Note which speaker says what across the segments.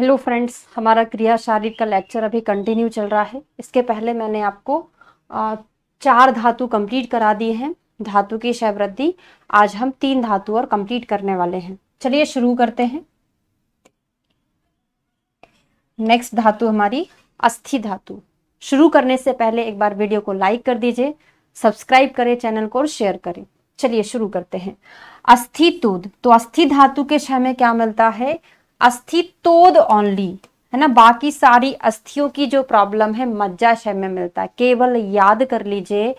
Speaker 1: hello friends हमारा क्रिया शारीर का लेक्चर अभी कंटिन्यू चल रहा है इसके पहले मैंने आपको चार धातु कंप्लीट करा दिए हैं धातु की वृद्धि आज हम तीन धातु और कंप्लीट करने वाले हैं चलिए शुरू करते हैं नेक्स्ट धातु हमारी अस्थि धातु शुरू करने से पहले एक बार वीडियो को लाइक कर दीजिए सब्सक्राइब करें चैनल को और शेयर करें चलिए शुरू करते हैं अस्थि तूद तो अस्थि धातु के क्षय में क्या मिलता है अस्थि तोद ओनली है ना बाकी सारी अस्थियों की जो प्रॉब्लम है मज्जाशय में मिलता है केवल याद कर लीजिए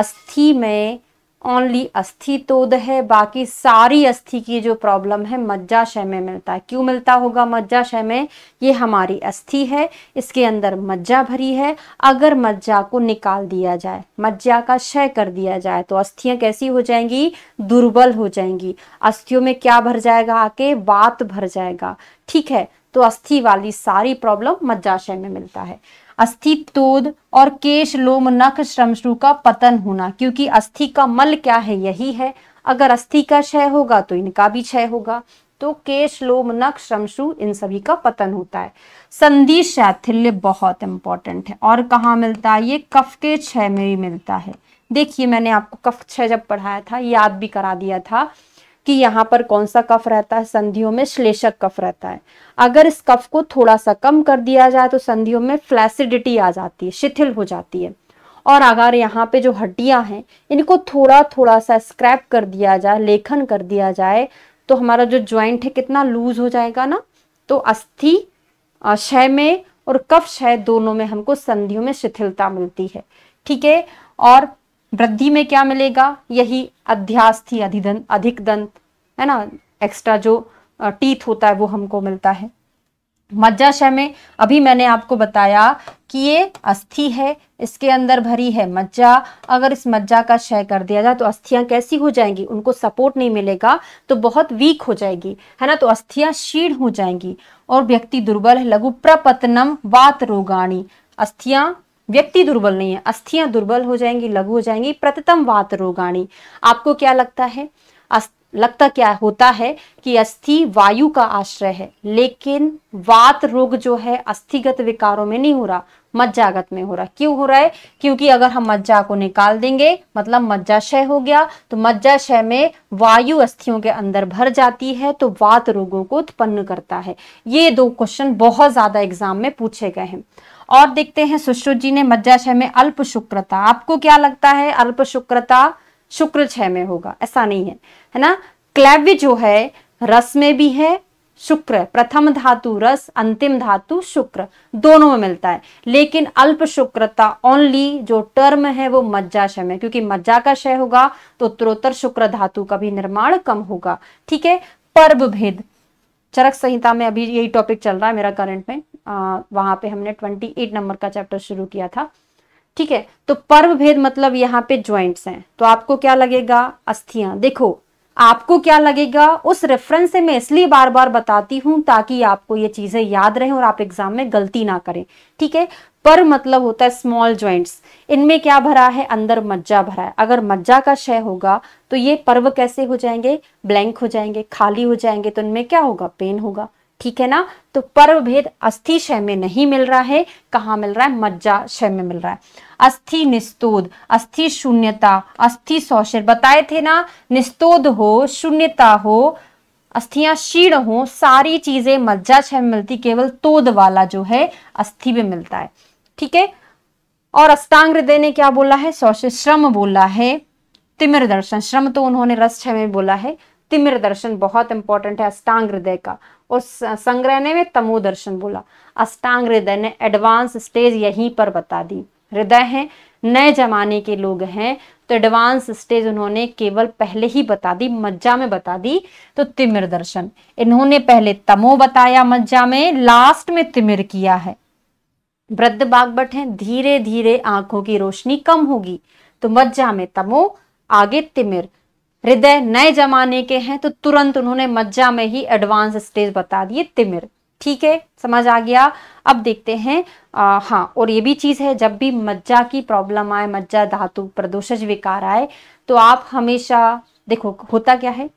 Speaker 1: अस्थि में ओनली अस्थि तोद है बाकी सारी अस्थि की जो प्रॉब्लम है मज्जाशय में मिलता है क्यों मिलता होगा मज्जाशय में ये हमारी अस्थि है इसके अंदर मज्जा भरी है अगर मज्जा को निकाल दिया जाए मज्जा का क्षय कर दिया जाए तो अस्थियां कैसी हो जाएंगी दुर्बल हो जाएंगी अस्थियों में क्या भर जाएगा आके वात भर जाएगा ठीक है तो अस्थि वाली सारी प्रॉब्लम मज्जाशय में मिलता है अस्थि तोद और केश लोम नख श्रमशु का पतन होना क्योंकि अस्थि का मल क्या है यही है अगर अस्थि का क्षय होगा तो इनका भी क्षय होगा तो केश लोम नख श्रमशु इन सभी का पतन होता है संधि शैथिल्य बहुत इंपॉर्टेंट है और कहाँ मिलता है ये कफ के क्षय में भी मिलता है देखिए मैंने आपको कफ क्षय जब पढ़ाया था याद भी करा दिया था कि यहाँ पर कौन सा कफ रहता है संधियों में श्लेषक कफ रहता है अगर इस कफ को थोड़ा सा कम कर दिया जाए तो संधियों में फ्लैसिडिटी आ जाती है शिथिल हो जाती है और अगर यहाँ पे जो हड्डियां हैं इनको थोड़ा थोड़ा सा स्क्रैप कर दिया जाए लेखन कर दिया जाए तो हमारा जो ज्वाइंट है कितना लूज हो जाएगा ना तो अस्थि क्षय में और कफ क्षय दोनों में हमको संधियों में शिथिलता मिलती है ठीक है और वृद्धि में क्या मिलेगा यही अध्यास्थी अधिदंत अधिक दंत है ना एक्स्ट्रा जो टीथ होता है वो हमको मिलता है मज्जाशय में अभी मैंने आपको बताया कि ये अस्थि है इसके अंदर भरी है मज्जा अगर इस मज्जा का क्षय कर दिया जाए तो अस्थियां कैसी हो जाएंगी उनको सपोर्ट नहीं मिलेगा तो बहुत वीक हो जाएगी है ना तो अस्थियां क्षीण हो जाएंगी और व्यक्ति दुर्बल है लघु प्रपतनम वात रोगाणी अस्थियां व्यक्ति दुर्बल नहीं है अस्थियां दुर्बल हो जाएंगी लघु हो जाएंगी प्रतितम वात रोगाणी आपको क्या लगता है लगता क्या होता है कि अस्थि वायु का आश्रय है लेकिन वात रोग जो है अस्थिगत विकारों में नहीं हो रहा मज्जागत में हो रहा क्यों हो रहा है क्योंकि अगर हम मज्जा को निकाल देंगे मतलब मज्जाशय हो गया तो मज्जाशय में वायु अस्थियों के अंदर भर जाती है तो वात रोगों को उत्पन्न करता है ये दो क्वेश्चन बहुत ज्यादा एग्जाम में पूछे गए हैं और देखते हैं सुश्रुत जी ने मज्जाशय में अल्प शुक्रता आपको क्या लगता है अल्प शुक्रता शुक्र छय में होगा ऐसा नहीं है है ना क्लैव्य जो है रस में भी है शुक्र प्रथम धातु रस अंतिम धातु शुक्र दोनों में मिलता है लेकिन अल्प शुक्रता ओनली जो टर्म है वो मज्जाशय में क्योंकि मज्जा का क्षय होगा तो उत्तरोत्तर शुक्र धातु का भी निर्माण कम होगा ठीक है पर्व भेद चरक संहिता में अभी यही टॉपिक चल रहा है मेरा करंट में वहां पे हमने ट्वेंटी एट नंबर का चैप्टर शुरू किया था ठीक है तो पर्व भेद मतलब यहाँ पे ज्वाइंट्स हैं तो आपको क्या लगेगा अस्थियां देखो आपको क्या लगेगा उस रेफरेंस से मैं इसलिए बार बार बताती हूं ताकि आपको ये चीज़ें याद रहे और आप एग्जाम में गलती ना करें ठीक है पर मतलब होता है स्मॉल ज्वाइंट्स इनमें क्या भरा है अंदर मज्जा भरा है अगर मज्जा का क्षय होगा तो ये पर्व कैसे हो जाएंगे ब्लैंक हो जाएंगे खाली हो जाएंगे तो इनमें क्या होगा पेन होगा ठीक है ना तो पर्व भेद अस्थि शय में नहीं मिल रहा है कहाँ मिल रहा है शय में मिल रहा है अस्थि निस्तोद अस्थि शून्यता अस्थि सौशर बताए थे ना निस्तोद हो शून्यता हो अस्थियां क्षीण हो सारी चीजें छय में मिलती केवल तोद वाला जो है अस्थि में मिलता है ठीक है और अस्तांग हृदय ने क्या बोला है शौश्रम श्रम बोला है तिमिर दर्शन श्रम तो उन्होंने रस छय में बोला है तिमिर दर्शन बहुत इंपॉर्टेंट है अष्टांग हृदय का और संग्रह ने तमो दर्शन बोला अष्टांग हृदय ने एडवांस स्टेज यहीं पर बता दी हृदय है नए जमाने के लोग हैं तो एडवांस स्टेज उन्होंने केवल पहले ही बता दी मज्जा में बता दी तो तिमिर दर्शन इन्होंने पहले तमो बताया मज्जा में लास्ट में तिमिर किया है वृद्ध बागबट हैं धीरे धीरे आंखों की रोशनी कम होगी तो मज्जा में तमो आगे तिमिर हृदय नए जमाने के हैं तो तुरंत उन्होंने मज्जा में ही एडवांस स्टेज बता दिए तिमिर ठीक है समझ आ गया अब देखते हैं आ, हाँ और ये भी चीज़ है जब भी मज्जा की प्रॉब्लम आए मज्जा धातु प्रदोषज विकार आए तो आप हमेशा देखो होता क्या है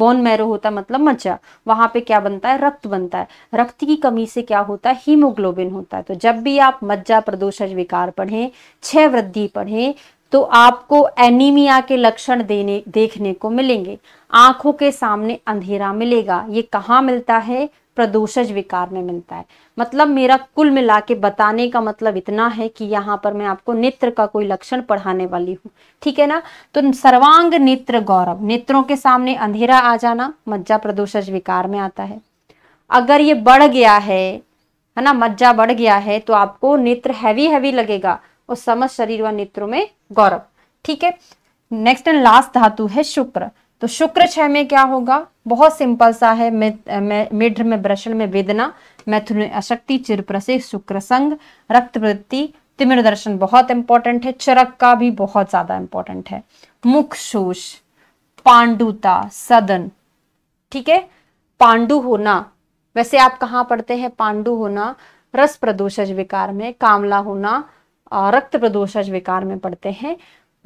Speaker 1: बोन मैरो होता मतलब मज्जा वहां पे क्या बनता है रक्त बनता है रक्त की कमी से क्या होता है हीमोग्लोबिन होता है तो जब भी आप मज्जा प्रदोषज विकार पढ़ें छह वृद्धि पढ़ें तो आपको एनीमिया के लक्षण देने देखने को मिलेंगे आंखों के सामने अंधेरा मिलेगा ये कहाँ मिलता है प्रदोषज विकार में मिलता है मतलब मेरा कुल मिला के बताने का मतलब इतना है कि यहाँ पर मैं आपको नेत्र का कोई लक्षण पढ़ाने वाली हूँ ठीक है ना तो सर्वांग नेत्र गौरव नेत्रों के सामने अंधेरा आ जाना मज्जा प्रदोषज विकार में आता है अगर ये बढ़ गया है है ना मज्जा बढ़ गया है तो आपको नेत्र हैवी हैवी लगेगा और समस्त शरीर व नेत्रों में गौरव ठीक है नेक्स्ट एंड लास्ट धातु है शुक्र तो शुक्र छह में क्या होगा बहुत सिंपल सा है मिढ्र में ब्रशल में वेदना मैथुन में अशक्ति चिरप्रसे शुक्र संग रक्त वृत्ति तिमिर दर्शन बहुत इंपॉर्टेंट है चरक का भी बहुत ज्यादा इंपॉर्टेंट है मुख शोष पांडुता सदन ठीक है पांडु होना वैसे आप कहाँ पढ़ते हैं पांडु होना रस प्रदोषज विकार में कामला होना रक्त प्रदोषज विकार में पड़ते हैं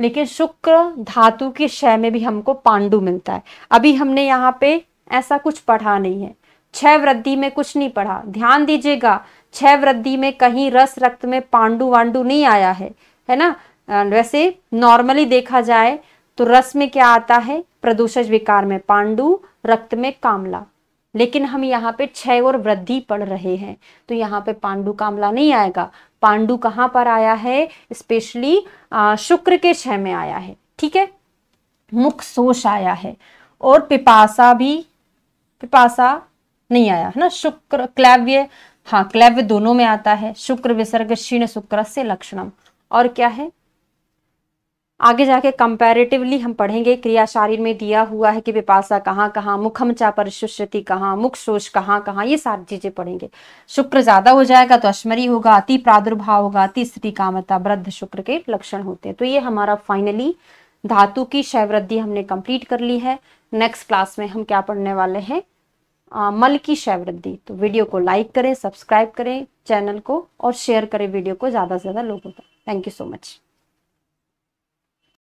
Speaker 1: लेकिन शुक्र धातु के क्षय में भी हमको पांडु मिलता है अभी हमने यहाँ पे ऐसा कुछ पढ़ा नहीं है छह वृद्धि में कुछ नहीं पढ़ा ध्यान दीजिएगा छह वृद्धि में कहीं रस रक्त में पांडु वांडु नहीं आया है है ना वैसे नॉर्मली देखा जाए तो रस में क्या आता है प्रदूषज विकार में पांडु रक्त में कामला लेकिन हम यहाँ पे छह और वृद्धि पढ़ रहे हैं तो यहाँ पे पांडु कामला नहीं आएगा पांडु कहाँ पर आया है स्पेशली शुक्र के क्षय में आया है ठीक है मुख सोश आया है और पिपासा भी पिपासा नहीं आया है ना शुक्र क्लैव्य हाँ क्लैव्य दोनों में आता है शुक्र विसर्ग क्षीण शुक्र से लक्षणम और क्या है आगे जाके कंपैरेटिवली हम पढ़ेंगे क्रिया शारीर में दिया हुआ है कि पिपासा कहाँ कहाँ मुखम पर सुश्रुति कहाँ मुख शोष कहाँ कहाँ ये सारी चीजें पढ़ेंगे शुक्र ज्यादा हो जाएगा तो अश्मरी होगा अति प्रादुर्भाव होगा अति स्त्री कामता वृद्ध शुक्र के लक्षण होते हैं तो ये हमारा फाइनली धातु की शैवृद्धि हमने कंप्लीट कर ली है नेक्स्ट क्लास में हम क्या पढ़ने वाले हैं मल की शैवृद्धि तो वीडियो को लाइक करें सब्सक्राइब करें चैनल को और शेयर करें वीडियो को ज़्यादा से ज़्यादा लोगों तक थैंक यू सो मच